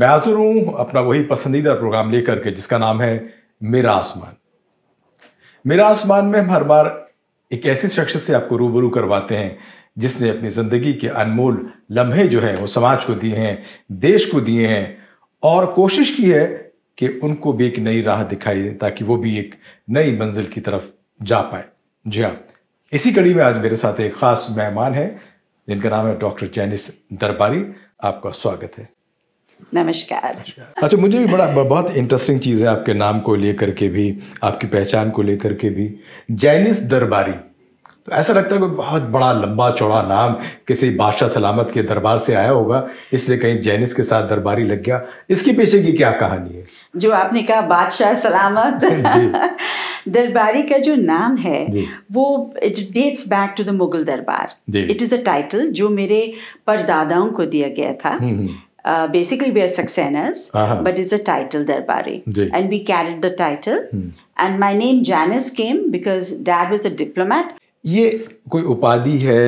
मैं हाजिर हूँ अपना वही पसंदीदा प्रोग्राम लेकर के जिसका नाम है मेरा आसमान मेरा आसमान में हम हर बार एक ऐसे शख्स से आपको रूबरू करवाते हैं जिसने अपनी ज़िंदगी के अनमोल लम्हे जो है वो समाज को दिए हैं देश को दिए हैं और कोशिश की है कि उनको भी एक नई राह दिखाई दे ताकि वो भी एक नई मंजिल की तरफ जा पाए जी हाँ इसी कड़ी में आज मेरे साथ एक ख़ास मेहमान है जिनका नाम है डॉक्टर जैनिस दरबारी आपका स्वागत है नमस्कार अच्छा मुझे भी बड़ा बहुत इंटरेस्टिंग चीज़ है आपके नाम को लेकर के भी आपकी पहचान को लेकर के भी जैनिस दरबारी तो ऐसा लगता है कोई बहुत बड़ा लंबा चौड़ा नाम किसी बादशाह सलामत के दरबार से आया होगा इसलिए कहीं जैनिस के साथ दरबारी लग गया इसके पीछे की क्या कहानी है जो आपने कहा बादशाह सलामत दरबारी का जो नाम है वो it dates back to the Mughal darbar it is a title जो मेरे परदादाओं को दिया गया था हम्म, हम्म। uh, basically we are Saxenas, uh-huh. but it's a title Darbari. And we carried the title. Hmm. And my name Janice came because dad was a diplomat. ये कोई उपाधि है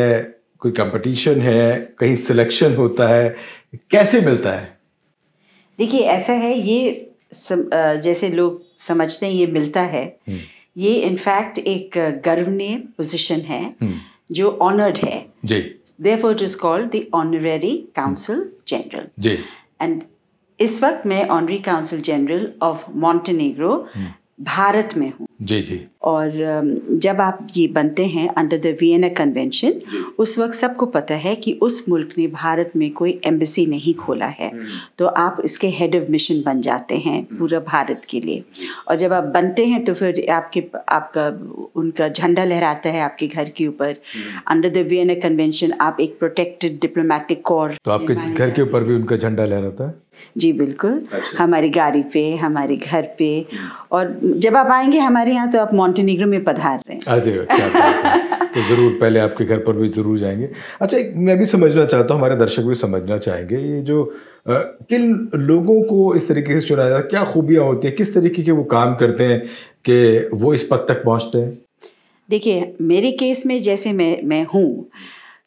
कोई कंपटीशन है कहीं सिलेक्शन होता है कैसे मिलता है देखिए ऐसा है ये सम, जैसे लोग समझते हैं ये मिलता है ये इनफैक्ट एक गर्वनीय पोजीशन है जो ऑनर्ड है जी therefore it is called the honorary council general जी एंड इस वक्त मैं honorary council general of Montenegro Bharat में हूँ जी जी और जब आप ये बनते हैं अंडर द वियना कन्वेंशन उस वक्त सबको पता है कि उस मुल्क ने भारत में कोई एम्बेसी नहीं खोला है हम्म। तो आप इसके हेड ऑफ मिशन बन जाते हैं हम्म। पूरा भारत के लिए और जब आप बनते हैं तो फिर आपके आपका उनका झंडा लहराता है आपके घर के ऊपर अंडर द वियना कन्वेंशन आप एक प्रोटेक्टेड डिप्लोमेटिक कोर तो आपके घर के ऊपर भी उनका झंडा लहराता है जी बिल्कुल अच्छा। हमारी गाड़ी पे हमारे घर पे हम्म। और जब आप आएंगे हमारे यहाँ तो आप मॉन्टेनिग्रो में पधार रहे हैं अरे क्या बात है तो ज़रूर पहले आपके घर पर भी ज़रूर जाएंगे अच्छा एक मैं भी समझना चाहता हूँ हमारे दर्शक भी समझना चाहेंगे ये जो आ, किन लोगों को इस तरीके से चुना जाता है क्या खूबियाँ होती है किस तरीके के वो काम करते हैं कि वो इस पद तक पहुँचते हैं देखिए मेरे केस में जैसे मैं मैं हूँ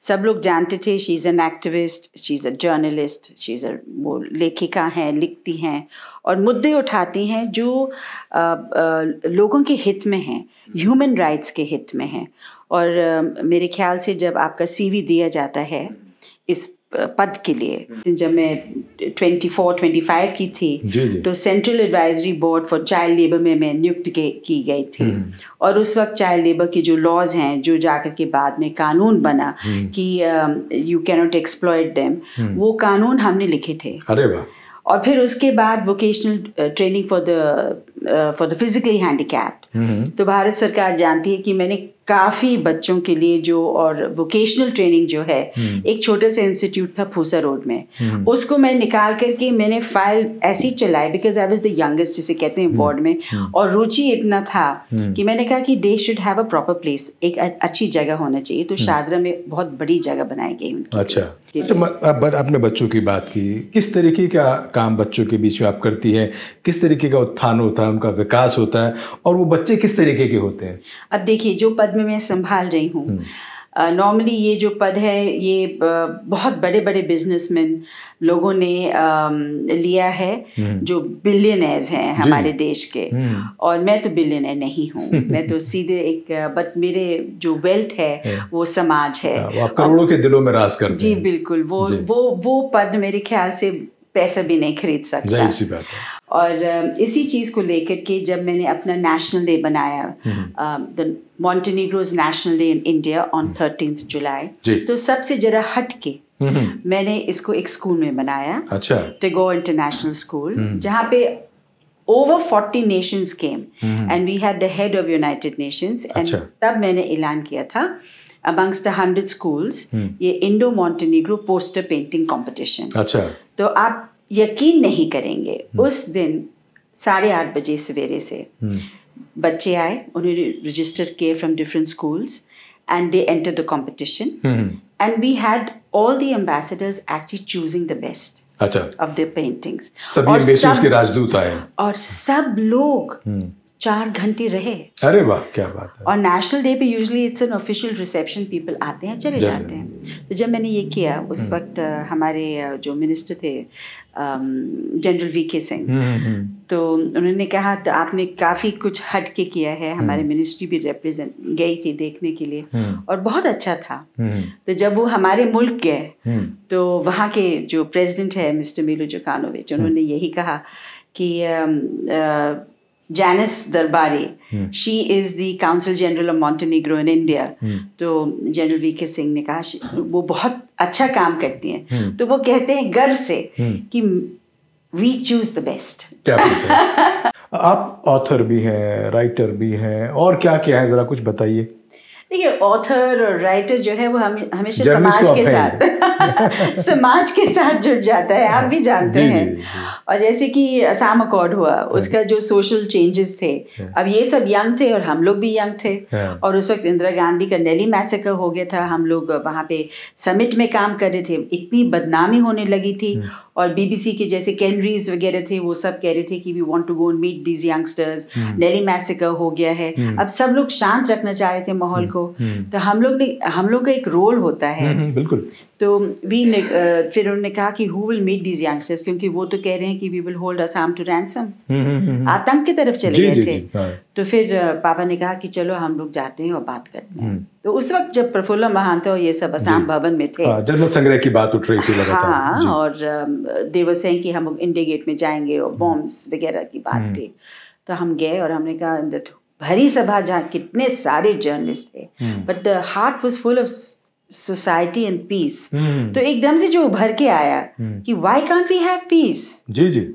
सब लोग जानते थे she is an activist she is a journalist she is a वो लेखिका हैं लिखती हैं और मुद्दे उठाती हैं जो आ, आ, लोगों के हित में हैं ह्यूमन राइट्स के हित में हैं और आ, मेरे ख्याल से जब आपका सीवी दिया जाता है इस पद के लिए जब मैं 24, 25 की थी तो central advisory board for child labour में मैं नियुक्त की गई थी हम्म। और उस वक्त चाइल्ड लेबर के जो लॉज हैं जो जाकर के बाद में कानून बना हम्म। कि यू नॉट एक्सप्लॉयट देम वो कानून हमने लिखे थे अरे और फिर उसके बाद vocational training for the for the physically handicapped तो भारत सरकार जानती है कि मैंने काफ़ी बच्चों के लिए जो और वोकेशनल ट्रेनिंग जो है हम्म। एक छोटे से इंस्टीट्यूट था फूसा रोड में हम्म। उसको मैं निकाल करके मैंने फाइल ऐसी चलाई because I was the youngest जिसे कहते हैं बोर्ड हम्म। में और रुचि इतना था कि मैंने कहा कि they should have a proper place एक अच्छी जगह होना चाहिए तो शादरा में बहुत बड़ी जगह बनाई गई उनकी अच्छा अच्छा आपने बच्चों की बात की किस तरीके का काम बच्चों के बीच में आप करती हैं किस तरीके का उत्थान होता है उनका विकास होता है और वो बच्चे किस तरीके के होते हैं अब देखिए जो पद पद में मैं संभाल रही हूँ नॉर्मली हम्म। ये जो पद है ये बहुत बड़े बड़े बिजनेसमैन लोगों ने लिया है हम्म। जो बिलियनर्स हैं हमारे देश के हम्म। और मैं तो बिलियनर नहीं हूँ मैं तो सीधे एक बट मेरे जो वेल्थ है वो समाज है हाँ, करोड़ों के दिलों में राज कर जी बिल्कुल वो वो वो पद मेरे ख्याल से पैसा भी नहीं खरीद सकता और इसी चीज़ को लेकर के जब मैंने अपना नेशनल डे बनाया hmm. The Montenegro's national day in India on hmm. Thirteen July तो सबसे जरा हट के हम्म, मैंने इसको एक स्कूल में बनाया अच्छा टेगो इंटरनेशनल स्कूल जहाँ पे over forty nations came and we had the head of United Nations and तब मैंने ऐलान किया था अमंगस्ट 100 schools ये Indo Montenegro poster painting competition अच्छा तो आप यकीन नहीं करेंगे हम्म। उस दिन साढ़े आठ बजे सवेरे से हम्म। बच्चे आए उन्होंने रजिस्टर किए from different schools and they enter the competition and we had all the ambassadors actually choosing the best अच्छा ऑफ द पेंटिंग्स सभी और सब, के राजदूत आए और सब लोग हम्म। चार घंटे रहे अरे वाह क्या बात है और नेशनल डे पे usually it's an official reception people आते हैं चले जाते हैं तो जब मैंने ये किया उस हम्म। वक्त हमारे जो मिनिस्टर थे जनरल वी के सिंह तो उन्होंने कहा तो आपने काफ़ी कुछ हट के किया है हमारे मिनिस्ट्री हम्म। भी रिप्रेजेंट गई थी देखने के लिए हम्म। और बहुत अच्छा था तो जब वो हमारे मुल्क गए तो वहाँ के जो प्रेसिडेंट है मिस्टर मिलो जो उन्होंने यही कहा कि Janice Darbari she is the council general of of in India hmm. तो जनरल वी के सिंह ने कहा वो बहुत अच्छा काम करती हैं hmm. तो वो कहते हैं गर्व से hmm. कि वी चूज द बेस्ट आप ऑथर भी हैं राइटर भी हैं और क्या क्या है ज़रा कुछ बताइए देखिए ऑथर और राइटर जो है वो हम हमेशा समाज के साथ समाज के साथ जुड़ जाता है आप भी जानते जी, हैं जी, जी. और जैसे कि असाम अकॉर्ड हुआ हाँ। उसका जो सोशल चेंजेस थे हाँ। अब ये सब यंग थे और हम लोग भी यंग थे हाँ। और उस वक्त इंदिरा गांधी का नली मैसेकर हो गया था हम लोग वहाँ पे समिट में काम कर रहे थे इतनी बदनामी होने लगी थी और बीबीसी के जैसे कैनरीज वगैरह थे वो सब कह रहे थे कि we want to go and meet these youngsters Nellie massacre हो गया है अब सब लोग शांत रखना चाह रहे थे माहौल को हम्म। तो हम लोग ने हम लोग का एक रोल होता है हम्म, हम्म, बिल्कुल तो वी ने फिर उन्होंने कहा कि who will meet these youngsters क्योंकि वो तो कह रहे हैं कि we will hold Assam to ransom आतंक की तरफ चले गए थे हाँ। तो फिर पापा ने कहा कि चलो हम लोग जाते हैं और बात करते हैं तो उस वक्त जब प्रफुल्ल महांत और ये सब असाम भवन में थे हाँ, जनमत संग्रह की बात उठ रही थी हाँ और देवर सिंह की हम इंडिया गेट में जाएंगे और बॉम्ब वगैरह की बात थी तो हम गए और हमने कहा भरी सभा जहाँ कितने सारे जर्नलिस्ट थे but the heart was full of society and peace तो एकदम से जो उभर के आया हम्म। कि why can't we have peace जी जी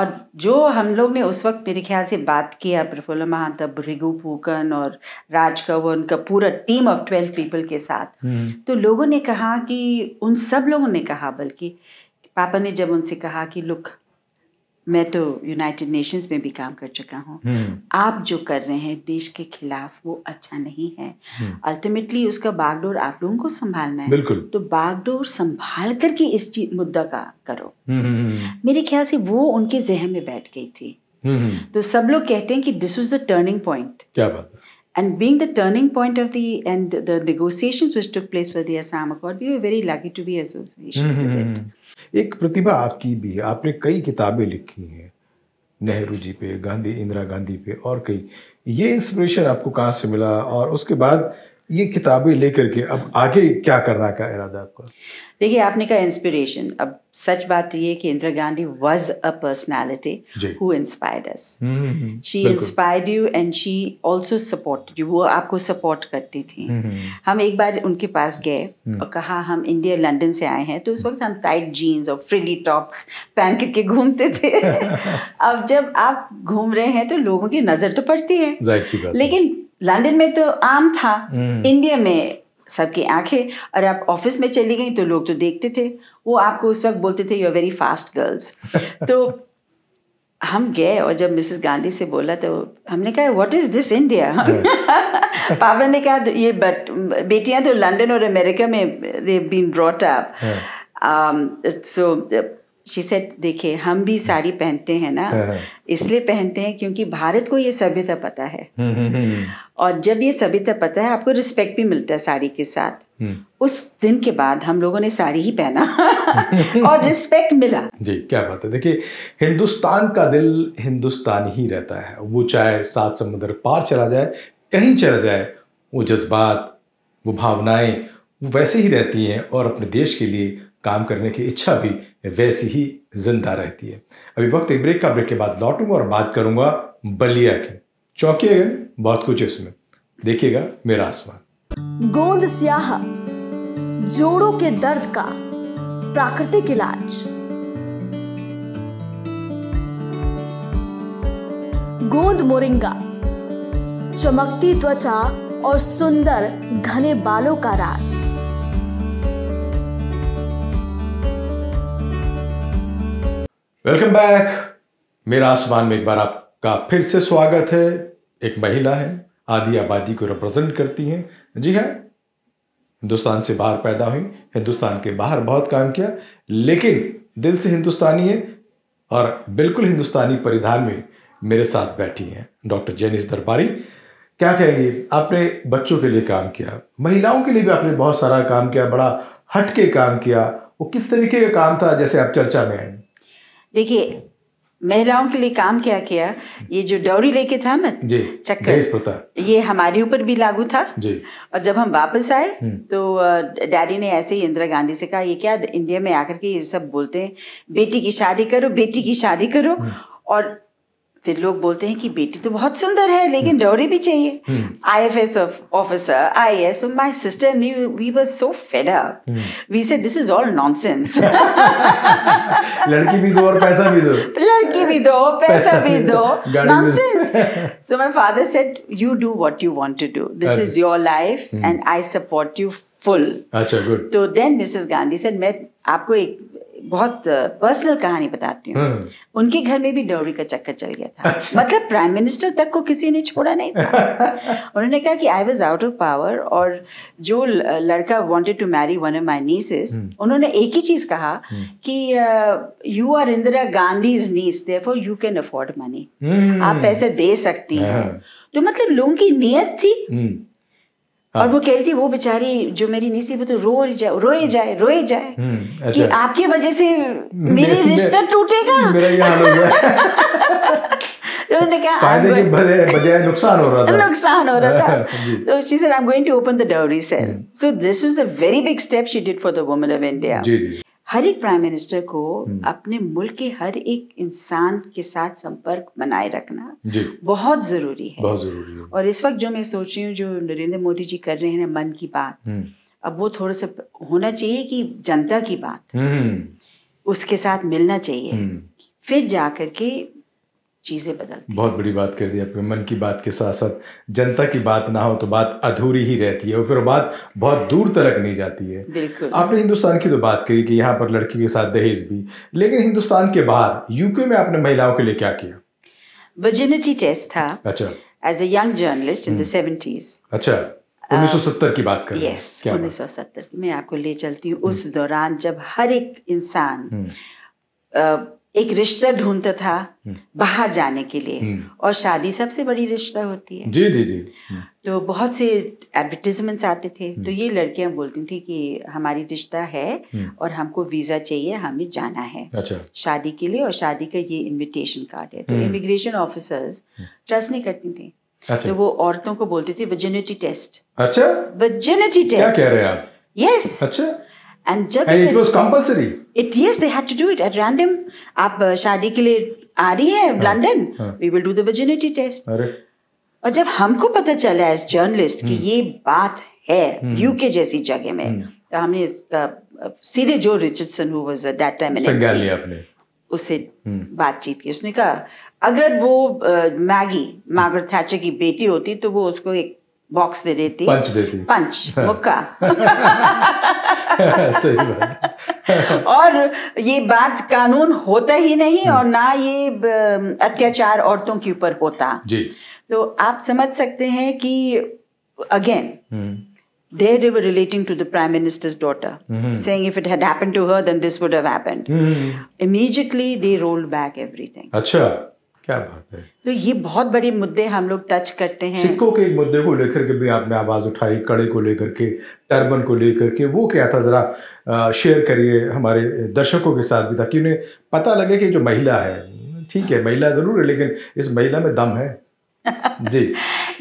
और जो हम लोग ने उस वक्त मेरे ख्याल से बात किया प्रफुल्ल महाता भृगु फूकन और राज कवन का पूरा टीम ऑफ ट्वेल्व पीपल के साथ हम्म। तो लोगों ने कहा कि उन सब लोगों ने कहा बल्कि पापा ने जब उनसे कहा कि लुक मैं तो यूनाइटेड नेशंस में भी काम कर चुका हूँ हम्म। आप जो कर रहे हैं देश के खिलाफ वो अच्छा नहीं है अल्टीमेटली हम्म। उसका बागडोर आप लोगों को संभालना है बिल्कुल तो बागडोर संभाल करके इस मुद्दा का करो हम्म, मेरे ख्याल से वो उनके जहन में बैठ गई थी तो सब लोग कहते हैं कि this was the turning point क्या बात है and being the turning point of the and the negotiations which took place for the Assam Accord, we were very lucky to be associated mm-hmm. with it. एक प्रतिभा आपकी भी है आपने कई किताबें लिखी हैं नेहरू जी पे गांधी इंदिरा गांधी पे और कई ये इंस्पिरेशन आपको कहाँ से मिला और उसके बाद ये किताबें लेकर के अब आगे क्या करना का इरादा आपका देखिए आपने कहा इंस्पिरेशन अब सच बात तो ये कि Indira Gandhi was a personality who inspired us she inspired you and she also supported you वो आपको सपोर्ट करती थी हम्म, हम्म, हम्म। हम एक बार उनके पास गए और कहा हम इंडिया लंदन से आए हैं तो उस वक्त हम टाइट जीन्स और फ्रिली टॉप्स पहन करके घूमते थे अब जब आप घूम रहे हैं तो लोगों की नज़र तो पड़ती है लेकिन लंदन में तो आम था हम्म। इंडिया में सबकी आंखें और आप ऑफिस में चली गई तो लोग तो देखते थे वो आपको उस वक्त बोलते थे you are very fast girls तो हम गए और जब मिसेस गांधी से बोला तो हमने कहा व्हाट इज़ दिस इंडिया पापा ने कहा ये बट बेटियां तो लंदन और अमेरिका में been brought up so she said देखिए हम भी साड़ी पहनते हैं ना हाँ, हाँ। इसलिए पहनते हैं क्योंकि भारत को ये सभ्यता पता है हम्म, हम्म, हम्म, और जब ये सभ्यता पता है आपको रिस्पेक्ट भी मिलता है साड़ी के साथ उस दिन के बाद हम लोगों ने साड़ी ही पहना और रिस्पेक्ट मिला जी क्या बात है देखिए हिंदुस्तान का दिल हिंदुस्तान ही रहता है वो चाहे सात समुद्र पार चला जाए कहीं चला जाए वो जज्बात वो भावनाएं वो वैसे ही रहती हैं और अपने देश के लिए काम करने की इच्छा भी वैसी ही जिंदा रहती है अभी वक्त एक ब्रेक का ब्रेक के बाद लौटूंगा और बात करूंगा बलिया की चौकी बहुत कुछ इसमें देखिएगा मेरा आसमान गोंद स्याह जोड़ों के दर्द का प्राकृतिक इलाज गोंद मोरिंगा चमकती त्वचा और सुंदर घने बालों का राज वेलकम बैक मेरा आसमान में एक बार आपका फिर से स्वागत है एक महिला है आदि आबादी को रिप्रेजेंट करती हैं जी हाँ हिंदुस्तान से बाहर पैदा हुई हिंदुस्तान के बाहर बहुत काम किया लेकिन दिल से हिंदुस्तानी है और बिल्कुल हिंदुस्तानी परिधान में मेरे साथ बैठी हैं डॉक्टर जैनिस दरबारी क्या कहेंगे आपने बच्चों के लिए काम किया महिलाओं के लिए भी आपने बहुत सारा काम किया बड़ा हट के काम किया वो किस तरीके का काम था जैसे आप चर्चा में आएंगे देखिए महिलाओं के लिए काम क्या किया ये जो डौरी लेके था ना चक्कर ये हमारे ऊपर भी लागू था और जब हम वापस आए हम्म। तो डैडी ने ऐसे ही इंदिरा गांधी से कहा ये क्या इंडिया में आकर के ये सब बोलते हैं बेटी की शादी करो बेटी की शादी करो हम्म। और फिर लोग बोलते हैं कि बेटी तो बहुत सुंदर है लेकिन हम्म। डॉरी भी चाहिए I F S officer I S my sister we were so fed up we say this is all none लड़की भी दो और पैसा भी दो लड़की भी दो पैसा भी दो none so my father said you do what you want to do this is your life and I support you full अच्छा गुड हम्म। अच्छा, तो देन मिसेस गांधी सेड मैं आपको एक बहुत पर्सनल कहानी बताती हूँ हम्म। उनके घर में भी डोरी का चक्कर चल गया था अच्छा। मतलब प्राइम मिनिस्टर तक को किसी ने छोड़ा नहीं था उन्होंने कहा कि I was out of power और जो लड़का wanted to marry one of my nieces उन्होंने एक ही चीज़ कहा हम्म। कि you are Indira Gandhi niece therefore you can afford money आप हम्म। पैसे दे सकती हैं हाँ। तो मतलब लोगों की नीयत थी हाँ। और वो कह रही थी वो बेचारी जो मेरी निसी वो तो रो जाए रोए जाए रोए जाए हम्म, अच्छा। कि आपकी वजह से मेरे रिश्ता टूटेगा तो उन्होंने कहा हाँ, फायदे के बजाय नुकसान हो रहा था नुकसान हो रहा था तो she said I am going to open the dowry cell so this was a very big step she did for the woman of India जी जी हर एक प्राइम मिनिस्टर को हम्म। अपने मुल्क के हर एक इंसान के साथ संपर्क बनाए रखना बहुत जरूरी है बहुत जरूरी है और इस वक्त जो मैं सोच रही हूँ जो नरेंद्र मोदी जी कर रहे हैं मन की बात हम्म। अब वो थोड़ा सा होना चाहिए कि जनता की बात हम्म। उसके साथ मिलना चाहिए फिर जा कर के चीज़ें बदलती बहुत बड़ी बात कर दी आपने मन की बात के साथ साथ जनता की बात ना हो तो बात अधूरी ही रहती है और फिर बात बहुत दूर तक नहीं जाती है बिल्कुल आपने हिंदुस्तान की तो बात करी कि यहाँ पर लड़की के साथ दहेज भी लेकिन हिंदुस्तान के बाहर यूके में आपने महिलाओं के लिए क्या किया वर्जिनिटी टेस्ट था अच्छा as a young journalist in the seventies अच्छा uh, सत्तर की बात कर यस उन्नीस सौ सत्तर मैं आपको ले चलती हूँ हम्म। उस दौरान जब हर एक इंसान हम्म। uh, एक रिश्ता ढूंढता था हम्म। बाहर जाने के लिए हम्म। और शादी सबसे बड़ी रिश्ता होती है जी जी जी हम्म। तो बहुत से एडवर्टिजमेंट्स आते थे तो ये लड़कियां बोलती थी कि हमारी रिश्ता है और हमको वीज़ा चाहिए हमें जाना है अच्छा। शादी के लिए और शादी का ये इनविटेशन कार्ड है तो इमिग्रेशन ऑफिसर्स ट्रस्ट नहीं करती थी अच्छा। तो वो औरतों को बोलते थे वर्जिनिटी टेस्ट अच्छा वर्जिनिटी टेस्ट यस अच्छा एंड जब it was compulsory it yes they had to do it at random आप uh, शादी के लिए आ रही है London we will do the virginity test और जब हमको पता चला एज जर्नलिस्ट कि हम्म। ये बात है यूके हम्म। जैसी जगह में हम्म। तो हमने इसका uh, uh, सीधे जो Richardson who was that time मैंने उससे बातचीत की उसने कहा अगर वो मैगी मार्गरेट थैचर की बेटी होती तो वो उसको एक बॉक्स दे देती पंच देती पंच हाँ। मुक्का सही बात और ये बात कानून होता ही नहीं और ना ये अत्याचार औरतों के ऊपर होता जी तो आप समझ सकते हैं कि again there they were relating to the prime minister's daughter mm-hmm. saying if it had happened to her then this would have happened mm-hmm. immediately they rolled back everything acha क्या बात है तो ये बहुत बड़े मुद्दे हम लोग टच करते हैं सिक्कों के मुद्दे को लेकर के भी आपने आवाज़ उठाई कड़े को लेकर के टर्बन को लेकर के वो क्या था ज़रा शेयर करिए हमारे दर्शकों के साथ भी ताकि उन्हें पता लगे कि जो महिला है ठीक है महिला ज़रूर है लेकिन इस महिला में दम है जी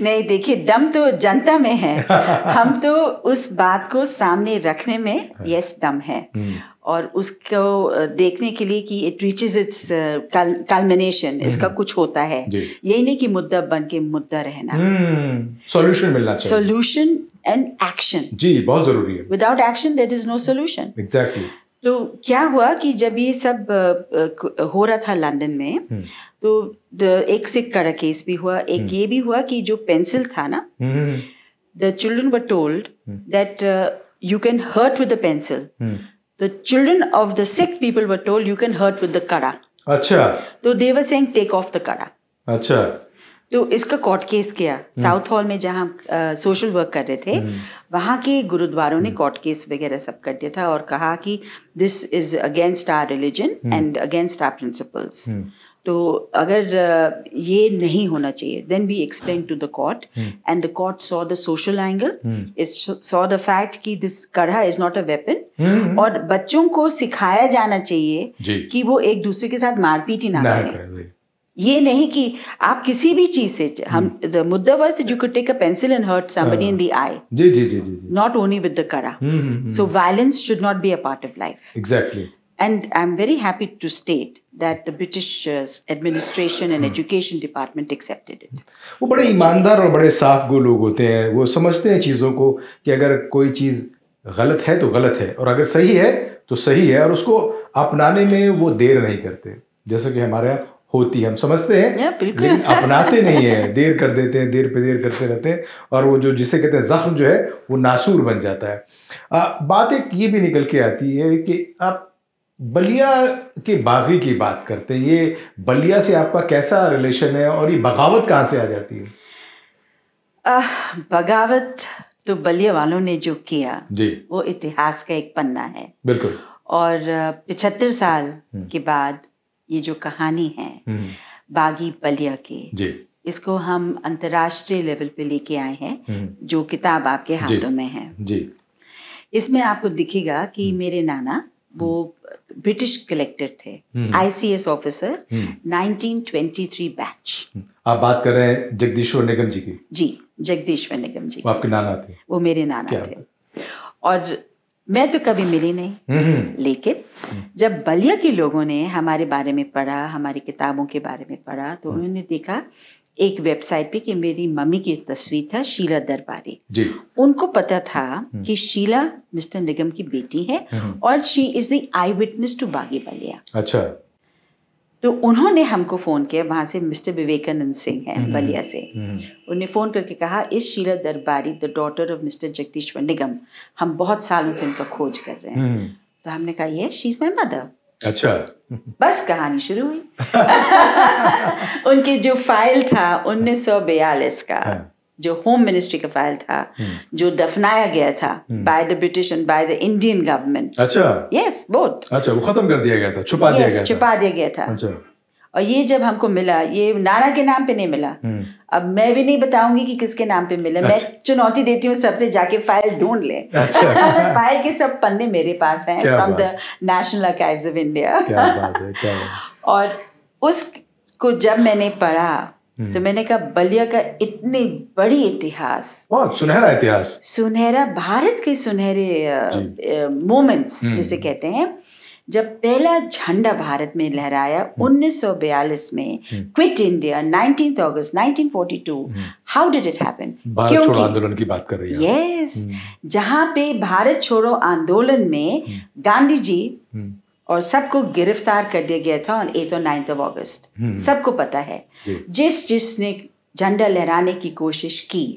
नहीं देखिए दम तो जनता में है हम तो उस बात को सामने रखने में यस हाँ। दम है हम्म। और उसको देखने के लिए कि इट रीचेज इट्स कलमिनेशन इसका कुछ होता है यही नहीं कि मुद्दा बन के मुद्दा रहना सॉल्यूशन हम्म, मिलना चाहिए सॉल्यूशन एंड एक्शन जी बहुत जरूरी है without action that is no solution exactly तो क्या हुआ कि जब ये सब हो रहा था लंदन में हम्म। तो एक सिख का केस भी हुआ एक हम्म। ये भी हुआ कि जो पेंसिल था ना the children were told that you can hurt with the pencil the children of the sick people were told you can hurt with the kada. अच्छा. तो they were saying take off the kada. अच्छा. तो इसका court case किया South hmm. Hall में जहाँ social work कर रहे थे हम्म। वहाँ के गुरुद्वारों ने कोर्ट हम्म। केस वगैरह सब कर दिया था और कहा कि this is against our religion and against our principles तो अगर ये नहीं होना चाहिए then we explain to the court and the court saw the social angle it saw the fact कि this kara is not a weapon और बच्चों को सिखाया जाना चाहिए कि वो एक दूसरे के साथ मारपीट ही ना करें ये नहीं कि आप किसी भी चीज से हम्म। हम द मुद्दा was you could take a pencil and hurt somebody in the eye जी जी जी जी not only with the kara so violence should not be a part of life exactly And I'm very happy to state that the British uh, administration and hmm. education department accepted it. वो बड़े ईमानदार और बड़े साफ गो लोग होते हैं वो समझते हैं चीज़ों को कि अगर कोई चीज़ गलत है तो गलत है और अगर सही है तो सही है और उसको अपनाने में वो देर नहीं करते जैसे कि हमारे यहाँ होती है हम समझते हैं लेकिन अपनाते नहीं है देर कर देते हैं देर पे देर करते रहते हैं और वो जो जिसे कहते हैं ज़ख्म जो है वो नासूर बन जाता है आ, बात एक ये भी निकल के आती है कि आप बलिया के बागी की बात करते हैं ये बलिया से आपका कैसा रिलेशन है और ये बगावत कहाँ से आ जाती है आ, बगावत तो बलिया वालों ने जो किया जी वो इतिहास का एक पन्ना है बिल्कुल और पिछहत्तर साल हम्म। के बाद ये जो कहानी है हम्म। बागी बलिया की जी इसको हम अंतर्राष्ट्रीय लेवल पे लेके आए हैं हम्म। जो किताब आपके हाथों में है जी इसमें आपको दिखेगा कि मेरे नाना वो ब्रिटिश कलेक्टर थे आईसीएस ऑफिसर 1923 बैच आप बात कर रहे हैं जगदीश्वर निगम जी की जी जगदीश्वर निगम जी वो आपके नाना थे वो मेरे नाना थे और मैं तो कभी मिली नहीं, हम्म, हम्म। लेकिन हम्म। जब बलिया के लोगों ने हमारे बारे में पढ़ा हमारी किताबों के बारे में पढ़ा तो उन्होंने देखा एक वेबसाइट पे कि मेरी मम्मी की तस्वीर था शीला दरबारी जी उनको पता था हम्म। कि शीला मिस्टर निगम की बेटी है हम्म। और she is the eye witness to Baagi Ballia अच्छा तो उन्होंने हमको फ़ोन किया वहां से मिस्टर विवेकानंद सिंह है हम्म, बलिया से उन्हें फ़ोन करके कहा इस शीला दरबारी द डॉटर ऑफ मिस्टर जगदीश्वर निगम हम बहुत सालों से उनका खोज कर रहे हैं तो हमने कहा ये शी इज़ माई मदर अच्छा बस कहानी शुरू हुई उनके जो फाइल था 1942 का हाँ। जो होम मिनिस्ट्री का फाइल था हम्म। जो दफनाया गया था by the British and by the Indian government अच्छा यस बोथ अच्छा वो खत्म कर दिया गया था छुपा दिया गया छुपा दिया गया था अच्छा और ये जब हमको मिला ये नारा के नाम पे नहीं मिला हम्म। अब मैं भी नहीं बताऊंगी कि किसके नाम पे मिला अच्छा। मैं चुनौती देती हूँ सबसे जाके फाइल ढूंढ ले अच्छा। फाइल के सब पन्ने मेरे पास हैं from the National Archives of India और उसको जब मैंने पढ़ा तो हम्म। मैंने कहा बलिया का इतनी बड़ी इतिहास सुनहरा इतिहास सुनहरा भारत के सुनहरे मोमेंट्स हम्म। जिसे कहते हैं जब पहला झंडा भारत में लहराया 1942 हम्म। में Quit India 19 August 1942 how did it happen Bharat छोड़ो आंदोलन की बात कर रही है यस हम्म। जहां पे भारत छोड़ो आंदोलन में हम्म। गांधी जी और सबको गिरफ्तार कर दिया गया था ऑन एट और नाइन्थ ऑफ अगस्त सबको पता है जिस जिसने झंडा लहराने की कोशिश की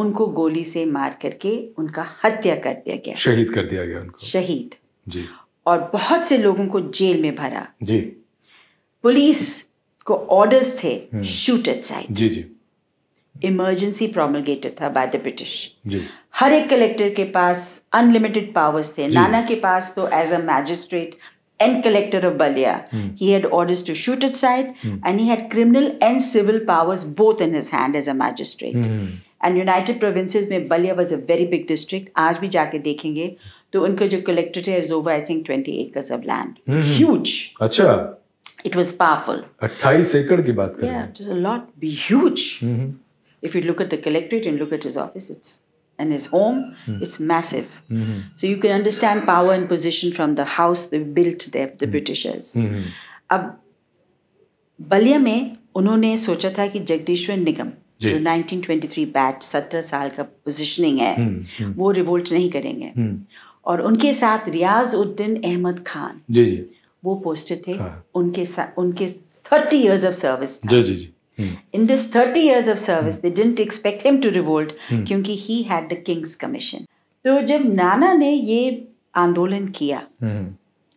उनको गोली से मार करके उनका हत्या कर दिया गया शहीद कर दिया गया उनको शहीद जी और बहुत से लोगों को जेल में भरा जी पुलिस को ऑर्डर्स थे शूट एट साइड जी जी इमरजेंसी प्रोमलगेटेड था बाय द ब्रिटिश हर एक कलेक्टर के पास अनलिमिटेड पावर्स थे नाना के पास तो as a magistrate and collector of Ballia he had orders to shoot at sight and he had criminal and civil powers both in his hand as a magistrate and United Provinces में Ballia was a very big district आज भी जाके देखेंगे तो उनका जो collectorate है over I think twenty acres of land huge अच्छा इट वॉज पावरफुल अट्ठाईस एकड़ की बात it is a lot be huge if you look at the collectorate and look at his office it's and his home mm. it's massive mm-hmm. so you can understand power and position from the house they built there the mm. britishers mm-hmm. अब बलिया में उन्होंने सोचा था कि जगदीश्वर निगम जो 1923 batch 17 साल का पोजीशनिंग है mm-hmm. वो रिवोल्ट नहीं करेंगे mm-hmm. और उनके साथ रियाज उद्दीन अहमद खान जी जी वो पोस्टेड थे हाँ। उनके साथ उनके थर्टी इयर्स ऑफ सर्विस जी जी जी in this thirty years of service they didn't expect him to revolt क्योंकि he had the king's commission तो जब नाना ने ये आंदोलन किया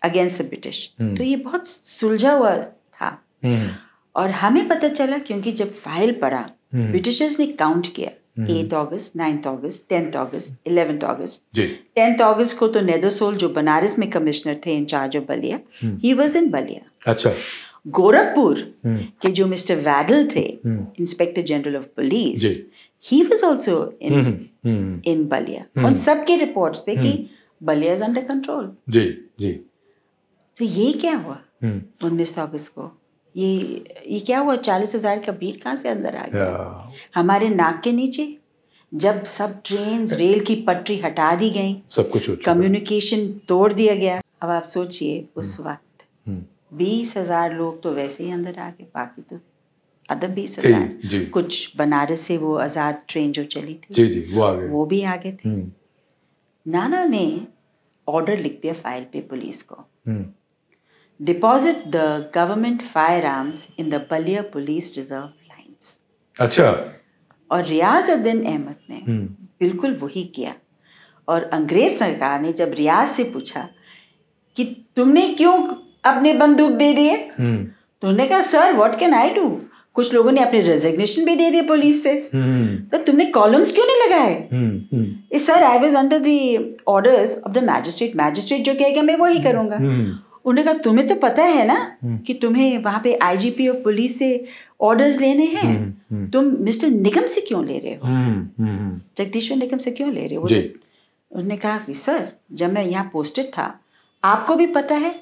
अगेंस्ट द ब्रिटिश तो ये बहुत सुलझा हुआ था हम्म। और हमें पता चला क्योंकि जब फाइल पड़ा ब्रिटिशर्स हम्म। ने काउंट किया eight August ninth August tenth August eleventh August tenth August को तो नेदरसोल जो बनारस में कमिश्नर थे in charge of Ballia he was in Ballia अच्छा गोरखपुर हम्म। के जो मिस्टर वैडल थे inspector general of police he was also in in Ballia उन सबके रिपोर्ट थे कि बलिया इज अंडर कंट्रोल जी जी तो ये क्या हुआ हम्म। उन्नीस अगस्त को ये ये क्या हुआ चालीस हजार का भीड़ कहाँ से अंदर आ गया हमारे नाक के नीचे जब सब ट्रेन रेल की पटरी हटा दी गई सब कुछ कम्युनिकेशन तोड़ दिया गया अब आप सोचिए उस hmm. वक्त hmm. बीस हजार लोग तो वैसे ही अंदर आ गए बाकी तो अदब बीस हजार कुछ बनारस से वो आज़ाद ट्रेन जो चली थी जी जी वो आ गए वो भी आ गए थे hmm. नाना ने ऑर्डर लिख दिया फाइल पे पुलिस को deposit the government firearms in the Balia police reserve lines. अच्छा और रियाज उद्दीन अहमद ने हम्म। बिल्कुल वही किया और अंग्रेज सरकार ने जब रियाज से पूछा कि तुमने क्यों अपने बंदूक दे दिए हम्म। तो उन्होंने कहा sir what can I do कुछ लोगों ने अपने रेजिग्नेशन भी दे दिए पुलिस से हम्म। तो तुमने कॉलम्स क्यों नहीं लगाए sir I was under the orders of the magistrate magistrate जो कहेगा मैं वही करूंगा उन्होंने कहा तुम्हें तो पता है ना हम्म। कि तुम्हें वहां पे आईजीपी और पुलिस से ऑर्डर्स लेने हैं हम्म, हम्म। तुम मिस्टर निगम से क्यों ले रहे हो जगदीश्वर निगम से क्यों ले रहे हो उन्होंने कहा कि सर जब मैं यहाँ पोस्टेड था आपको भी पता है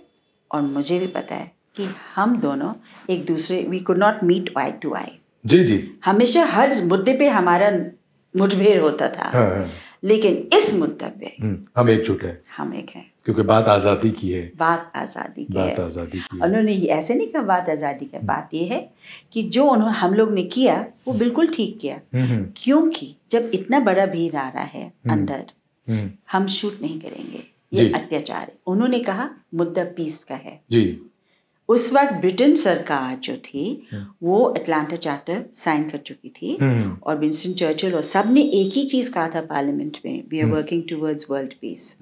और मुझे भी पता है कि हम दोनों एक दूसरे we could not meet eye to eye जी जी हमेशा हर मुद्दे पे हमारा मुठभेड़ होता था हाँ।, हाँ। लेकिन इस मुद्दे पे हम्म, हम एकजुट है हम एक हैं क्योंकि बात आज़ादी की है बात आज़ादी की बात आज़ादी की उन्होंने ऐसे नहीं कहा बात आज़ादी का हम्म। बात यह है कि जो उन्होंने हम लोग ने किया वो हम्म। बिल्कुल ठीक किया क्योंकि जब इतना बड़ा भीड़ आ रहा है अंदर हम शूट नहीं करेंगे ये अत्याचार है उन्होंने कहा मुद्दा पीस का है जी उस वक्त ब्रिटेन सरकार जो थी हाँ। वो अटलांटा चार्टर साइन कर चुकी थी हम्म। और विंस्टन चर्चिल और सब ने एक ही चीज कहा था पार्लियामेंट में we are working towards world peace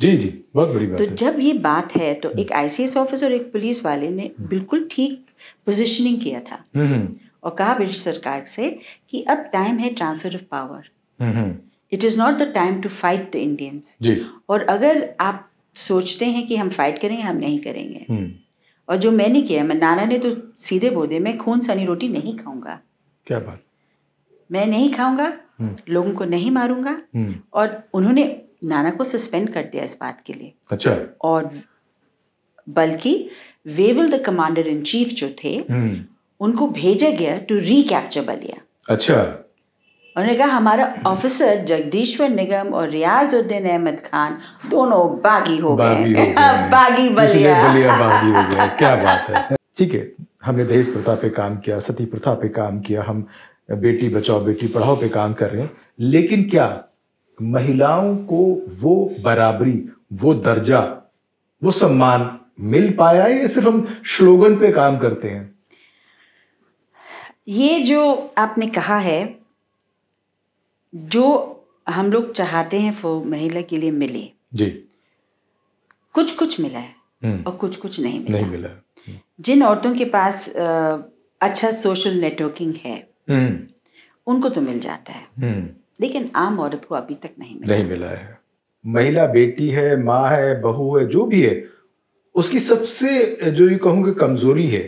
जी जी बहुत बड़ी बात तो है। जब ये बात है तो हम्म। एक आईसीएस ऑफिसर और एक पुलिस वाले ने हम्म। बिल्कुल ठीक पोजिशनिंग किया था और कहा ब्रिटिश सरकार से कि अब टाइम है transfer of power it is not the time to fight the Indians और अगर आप सोचते हैं कि हम फाइट करेंगे हम नहीं करेंगे हम्म। और जो मैंने किया मैं नाना ने तो सीधे बोधे मैं खून सनी रोटी नहीं खाऊंगा क्या बात मैं नहीं खाऊंगा हम्म। लोगों को नहीं मारूंगा हम्म। और उन्होंने नाना को सस्पेंड कर दिया इस बात के लिए अच्छा और बल्कि Wavell the commander in chief जो थे उनको भेजा गया टू रिकैप्चर बलिया अच्छा उन्होंने कहा हमारा ऑफिसर जगदीश्वर निगम और रियाजुद्दीन अहमद खान दोनों बागी हो बागी गए बागी बलिया बलिया बागी हो गया क्या बात है ठीक है हमने दहेज प्रथा पे काम किया सती प्रथा पे काम किया हम बेटी बचाओ बेटी पढ़ाओ पे काम कर रहे हैं लेकिन क्या महिलाओं को वो बराबरी वो दर्जा वो सम्मान मिल पाया है या सिर्फ हम स्लोगन पे काम करते हैं ये जो आपने कहा है जो हम लोग चाहते हैं वो महिला के लिए मिले जी कुछ कुछ मिला है हम्म। और कुछ कुछ नहीं मिला नहीं मिला हम्म। जिन औरतों के पास अच्छा सोशल नेटवर्किंग है हम्म। उनको तो मिल जाता है लेकिन आम औरत को अभी तक नहीं मिला नहीं मिला है महिला बेटी है माँ है बहू है जो भी है उसकी सबसे जो ये कहूँगी कमजोरी है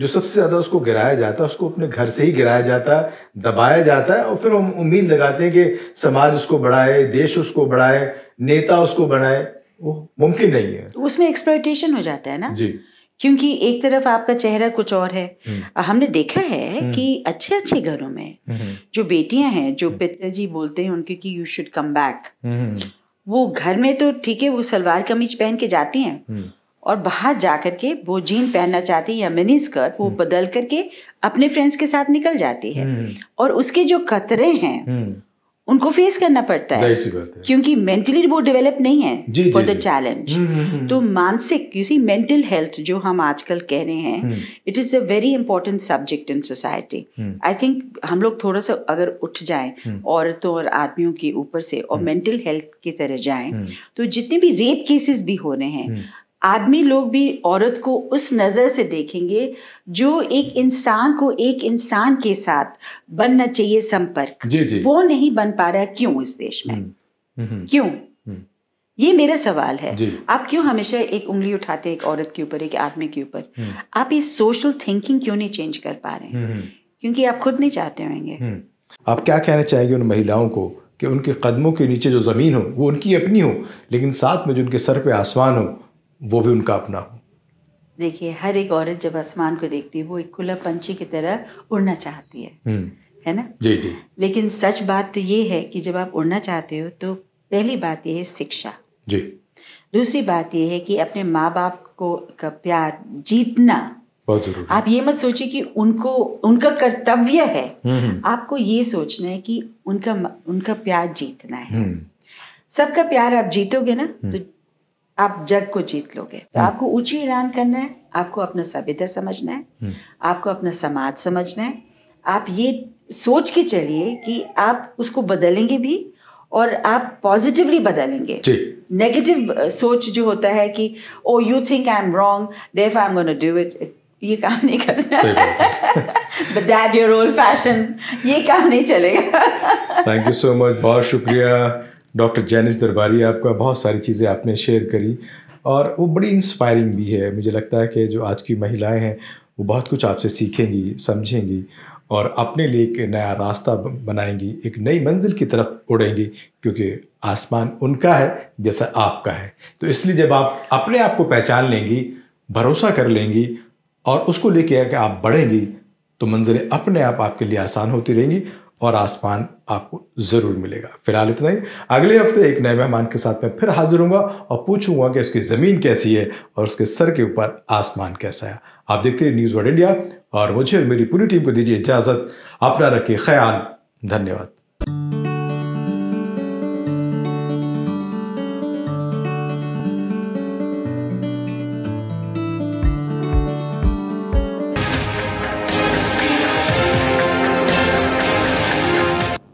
जो सबसे ज़्यादा उसको गिराया जाता है उसको अपने घर से ही गिराया जाता है दबाया जाता है और फिर हम उम्मीद लगाते हैं कि समाज उसको बढ़ाए देश उसको बढ़ाए नेता उसको बनाए वो मुमकिन नहीं है तो उसमें एक्सप्लोइटेशन हो जाता है ना जी क्योंकि एक तरफ आपका चेहरा कुछ और है हम्म। हमने देखा है हम्म। कि अच्छे अच्छे घरों में हम्म। जो बेटियां हैं जो पिताजी बोलते हैं उनके कि यू शुड कम बैक वो घर में तो ठीक है वो सलवार कमीज पहन के जाती हैं और बाहर जा कर के वो जीन पहनना चाहती है या मिनी स्कर्ट वो हम्म। बदल करके अपने फ्रेंड्स के साथ निकल जाती है हम्म। और उसके जो खतरे हैं हम्म। उनको फेस करना पड़ता है क्योंकि मेंटली वो डेवलप नहीं है फॉर द चैलेंज तो मानसिक यू सी मेंटल हेल्थ जो हम आजकल कह रहे हैं it is a very important subject in society I think हम लोग थोड़ा सा अगर उठ जाएं औरतों और आदमियों के ऊपर से और मेंटल हेल्थ की तरह जाएं तो जितने भी रेप केसेस भी हो रहे हैं आदमी लोग भी औरत को उस नज़र से देखेंगे जो एक इंसान को एक इंसान के साथ बनना चाहिए संपर्क जी जी। वो नहीं बन पा रहा क्यों इस देश में हम्म। हम्म। क्यों हम्म। ये मेरा सवाल है आप क्यों हमेशा एक उंगली उठाते एक औरत के ऊपर एक आदमी के ऊपर आप ये सोशल थिंकिंग क्यों नहीं चेंज कर पा रहे हैं क्योंकि आप खुद नहीं चाहते होंगे आप क्या कहना चाहेंगे उन महिलाओं को कि उनके कदमों के नीचे जो ज़मीन हो वो उनकी अपनी हो लेकिन साथ में जो उनके सर पे आसमान हो वो भी उनका अपना हो देखिए हर एक औरत जब आसमान को देखती है वो एक खुला पंछी की तरह उड़ना चाहती है हम्म। है ना जी जी लेकिन सच बात तो ये है कि जब आप उड़ना चाहते हो तो पहली बात यह है शिक्षा जी दूसरी बात यह है कि अपने माँ बाप को का प्यार जीतना आप ये मत सोचिए कि उनको उनका कर्तव्य है हम्म, हम्म। आपको ये सोचना है कि उनका उनका प्यार जीतना है सबका प्यार आप जीतोगे ना तो आप जग को जीत लोगे तो हम्म। आपको ऊंची उड़ान करना है आपको अपना सभ्यता समझना है हम्म। आपको अपना समाज समझना है आप ये सोच के चलिए कि आप उसको बदलेंगे भी और आप पॉजिटिवली बदलेंगे नेगेटिव सोच जो होता है कि oh you think I am wrong then I am gonna do it ये काम नहीं करना डैड योर ओल्ड फैशन ये काम नहीं चलेगा थैंक यू सो मच बहुत शुक्रिया डॉक्टर जैनिस दरबारी आपका बहुत सारी चीज़ें आपने शेयर करी और वो बड़ी इंस्पायरिंग भी है मुझे लगता है कि जो आज की महिलाएं हैं वो बहुत कुछ आपसे सीखेंगी समझेंगी और अपने लिए एक नया रास्ता बनाएंगी एक नई मंजिल की तरफ उड़ेंगी क्योंकि आसमान उनका है जैसा आपका है तो इसलिए जब आप अपने आप को पहचान लेंगी भरोसा कर लेंगी और उसको लेके आप बढ़ेंगी तो मंजिलें अपने आप आपके लिए आसान होती रहेंगी और आसमान आपको ज़रूर मिलेगा फिलहाल इतना ही अगले हफ्ते एक नए मेहमान के साथ मैं फिर हाजिर हूँ और पूछूंगा कि उसकी ज़मीन कैसी है और उसके सर के ऊपर आसमान कैसा है आप देखते रहिए न्यूज़ वर्ल्ड इंडिया और मुझे और मेरी पूरी टीम को दीजिए इजाज़त अपना रखिए ख्याल धन्यवाद